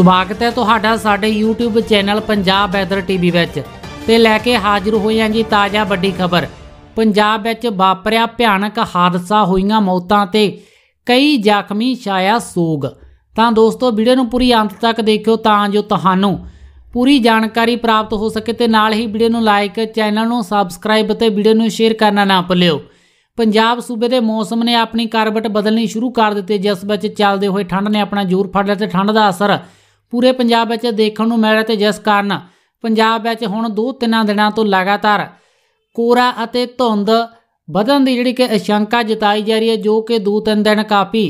ਸਵਾਗਤ ਹੈ ਤੁਹਾਡਾ ਸਾਡੇ YouTube channel Punjab weather TV ਵਿੱਚ ਤੇ ਲੈ ਕੇ ਹਾਜ਼ਰ ਹੋਏ ਹਾਂ ਜੀ ਤਾਜ਼ਾ ਵੱਡੀ ਖਬਰ ਪੰਜਾਬ ਵਿੱਚ ਵਾਪਰਿਆ ਭਿਆਨਕ ਹਾਦਸਾ ਹੋਈਆਂ ਮੌਤਾਂ ਤੇ ਕਈ ਜ਼ਖਮੀ ਛਾਇਆ ਸੋਗ ਤਾਂ ਦੋਸਤੋ ਵੀਡੀਓ ਨੂੰ ਪੂਰੀ ਅੰਤ ਤੱਕ ਦੇਖਿਓ ਤਾਂ ਜੋ ਤੁਹਾਨੂੰ ਪੂਰੀ ਜਾਣਕਾਰੀ ਪ੍ਰਾਪਤ ਹੋ ਸਕੇ ਤੇ ਨਾਲ ਹੀ ਵੀਡੀਓ ਨੂੰ ਲਾਈਕ ਚੈਨਲ ਨੂੰ ਸਬਸਕ੍ਰਾਈਬ ਤੇ ਵੀਡੀਓ ਨੂੰ ਸ਼ੇਅਰ ਕਰਨਾ ਨਾ ਭੁੱਲਿਓ ਪੰਜਾਬ ਸੂਬੇ ਦੇ ਮੌਸਮ ਨੇ ਆਪਣੀ ਕਰਵਟ ਬਦਲਣੀ ਸ਼ੁਰੂ ਕਰ ਦਿੱਤੀ ਜਿਸ ਵਿੱਚ ਚੱਲਦੇ ਹੋਏ ਠੰਡ ਨੇ ਆਪਣਾ ਜ਼ੋਰ ਫੜ ਲਿਆ ਤੇ ਠੰਡ ਦਾ ਅਸਰ ਪੂਰੇ ਪੰਜਾਬ ਵਿੱਚ ਦੇਖਣ ਨੂੰ ਮਿਲ ਰਿਹਾ ਤੇ ਜਿਸ ਕਾਰਨ ਪੰਜਾਬ ਵਿੱਚ ਹੁਣ 2-3 ਦਿਨਾਂ ਤੋਂ ਲਗਾਤਾਰ ਕੋਰਾ ਅਤੇ ਧੁੰਦ ਵਧਣ ਦੀ ਜਿਹੜੀ ਕਿ ਅਸ਼ੰਕਾ ਜਤਾਈ ਜਾ ਰਹੀ ਹੈ ਜੋ ਕਿ 2-3 ਦਿਨ ਕਾਫੀ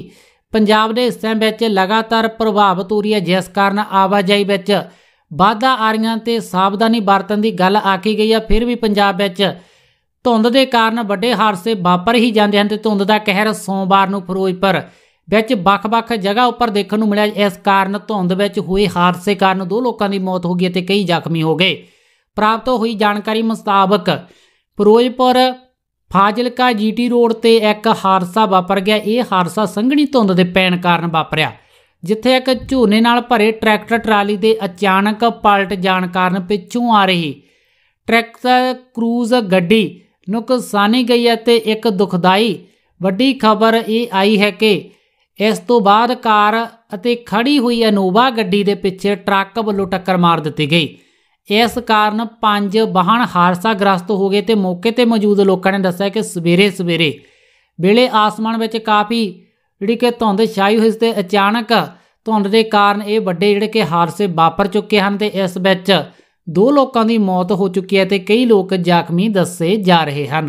ਪੰਜਾਬ ਦੇ ਹਿੱਸਿਆਂ ਵਿੱਚ ਲਗਾਤਾਰ ਪ੍ਰਭਾਵਿਤ ਹੋ ਰਹੀ ਹੈ ਜਿਸ ਕਾਰਨ ਆਵਾਜਾਈ ਵਿੱਚ ਵਾਧਾ ਆ ਰਹੀਆਂ ਤੇ ਸਾਵਧਾਨੀ ਵਰਤਣ ਦੀ ਗੱਲ ਆਖੀ ਗਈ ਹੈ ਫਿਰ ਵੀ ਪੰਜਾਬ ਵਿੱਚ ਧੁੰਦ ਦੇ ਕਾਰਨ ਵੱਡੇ ਹਾਦਸੇ ਵਾਪਰ ਹੀ ਜਾਂਦੇ ਹਨ ਤੇ ਧੁੰਦ ਦਾ ਕਹਿਰ ਸੋਮਵਾਰ ਨੂੰ ਫਿਰੋਜ਼ਪੁਰ ਵਿੱਚ ਵੱਖ-ਵੱਖ ਜਗ੍ਹਾ ਉੱਪਰ ਦੇਖਣ ਨੂੰ ਮਿਲਿਆ ਇਸ ਕਾਰਨ ਧੁੰਦ ਵਿੱਚ ਹੋਏ ਹਾਦਸੇ ਕਾਰਨ ਦੋ ਲੋਕਾਂ ਦੀ ਮੌਤ ਹੋ ਗਈ ਅਤੇ ਕਈ ਜ਼ਖਮੀ ਹੋ ਗਏ ਪ੍ਰਾਪਤ ਹੋਈ ਜਾਣਕਾਰੀ ਮੁਤਾਬਕ ਫਿਰੋਜ਼ਪੁਰ ਫਾਜ਼ਿਲਕਾ ਜੀਟੀ ਰੋਡ ਤੇ ਇੱਕ ਹਾਦਸਾ ਵਾਪਰ ਗਿਆ ਇਹ ਹਾਦਸਾ ਸੰਘਣੀ ਧੁੰਦ ਦੇ ਪੈਣ ਕਾਰਨ ਵਾਪਰਿਆ ਜਿੱਥੇ ਇੱਕ ਝੂਨੇ ਨਾਲ ਭਰੇ ਟਰੈਕਟਰ ਟਰਾਲੀ ਦੇ ਅਚਾਨਕ ਪਲਟ ਜਾਣ ਕਾਰਨ ਪਿੱਛੋਂ ਆ ਰਹੀ ਟਰੈਕਟਰ ਕਰੂਜ਼ ਗੱਡੀ ਨੁਕਸਾਨੀ ਗਈ ਅਤੇ ਇੱਕ ਦੁਖਦਾਈ ਵੱਡੀ ਖਬਰ ਇਹ ਆਈ ਹੈ ਕਿ ਇਸ ਤੋਂ ਬਾਅਦ ਕਾਰ ਅਤੇ ਖੜੀ ਹੋਈ ਅਨੋਵਾ ਗੱਡੀ ਦੇ ਪਿੱਛੇ ਟਰੱਕ ਵੱਲੋਂ ਟੱਕਰ ਮਾਰ ਦਿੱਤੀ ਗਈ ਇਸ ਕਾਰਨ ਪੰਜ ਵਾਹਨ ਗ੍ਰਸਤ ਹੋ ਗਏ ਤੇ ਮੌਕੇ ਤੇ ਮੌਜੂਦ ਲੋਕਾਂ ਨੇ ਦੱਸਿਆ ਕਿ ਸਵੇਰੇ ਸਵੇਰੇ ਵੇਲੇ ਆਸਮਾਨ ਵਿੱਚ ਕਾਫੀ ਜਿਹੜੀ ਕਿ ਧੁੰਦ ਛਾਈ ਹੋਈ ਸੀ ਤੇ ਅਚਾਨਕ ਧੁੰਦ ਦੇ ਕਾਰਨ ਇਹ ਵੱਡੇ ਜਿਹੜੇ ਕਿ ਹਾਦਸੇ ਵਾਪਰ ਚੁੱਕੇ ਹਨ ਤੇ ਇਸ ਵਿੱਚ ਦੋ ਲੋਕਾਂ ਦੀ ਮੌਤ ਹੋ ਚੁੱਕੀ ਹੈ ਤੇ ਕਈ ਲੋਕ ਜ਼ਖਮੀ ਦੱਸੇ ਜਾ ਰਹੇ ਹਨ